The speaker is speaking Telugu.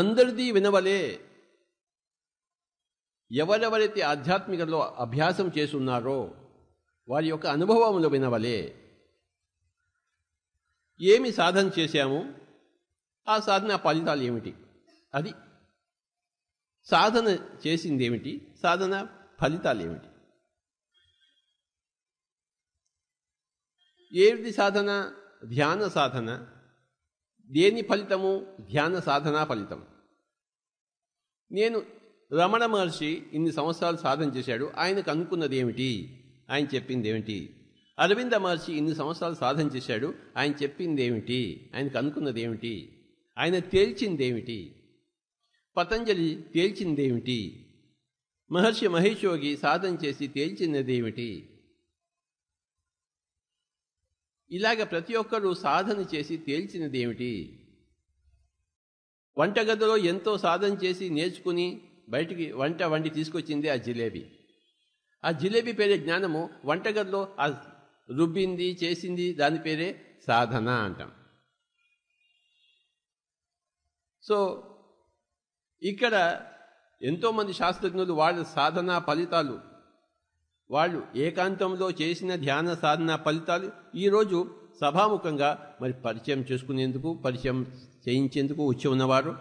అందరిది వినవలే ఎవరెవరైతే ఆధ్యాత్మికలో అభ్యాసం చేస్తున్నారో వారి యొక్క అనుభవంలో వినవలే ఏమి సాధన చేశాము ఆ సాధన ఫలితాలు ఏమిటి అది సాధన చేసింది ఏమిటి సాధన ఫలితాలు ఏమిటి ఏది సాధన ధ్యాన సాధన దేని ఫలితము ధ్యాన సాధన ఫలితం నేను రమణ మహర్షి ఇన్ని సంవత్సరాలు సాధన చేశాడు ఆయనకు అనుకున్నది ఏమిటి ఆయన చెప్పింది ఏమిటి అరవింద మహర్షి ఇన్ని సంవత్సరాలు సాధన చేశాడు ఆయన చెప్పింది ఏమిటి ఆయనకు అనుకున్నది ఏమిటి ఆయన తేల్చిందేమిటి పతంజలి తేల్చిందేమిటి మహర్షి మహేశ్యోగి సాధన చేసి ఏమిటి ఇలాగ ప్రతి ఒక్కరూ సాధన చేసి తేల్చినదేమిటి వంటగదిలో ఎంతో సాధన చేసి నేర్చుకుని బయటికి వంట వండి తీసుకొచ్చింది ఆ జిలేబీ ఆ జిలేబీ పేరే జ్ఞానము వంటగదిలో ఆ రుబ్బింది చేసింది దాని పేరే సాధన అంటాం సో ఇక్కడ ఎంతోమంది శాస్త్రజ్ఞులు వాళ్ళ సాధన ఫలితాలు వాళ్ళు ఏకాంతంలో చేసిన ధ్యాన సాధన ఫలితాలు ఈరోజు సభాముఖంగా మరి పరిచయం చేసుకునేందుకు పరిచయం చేయించేందుకు వచ్చి ఉన్నవారు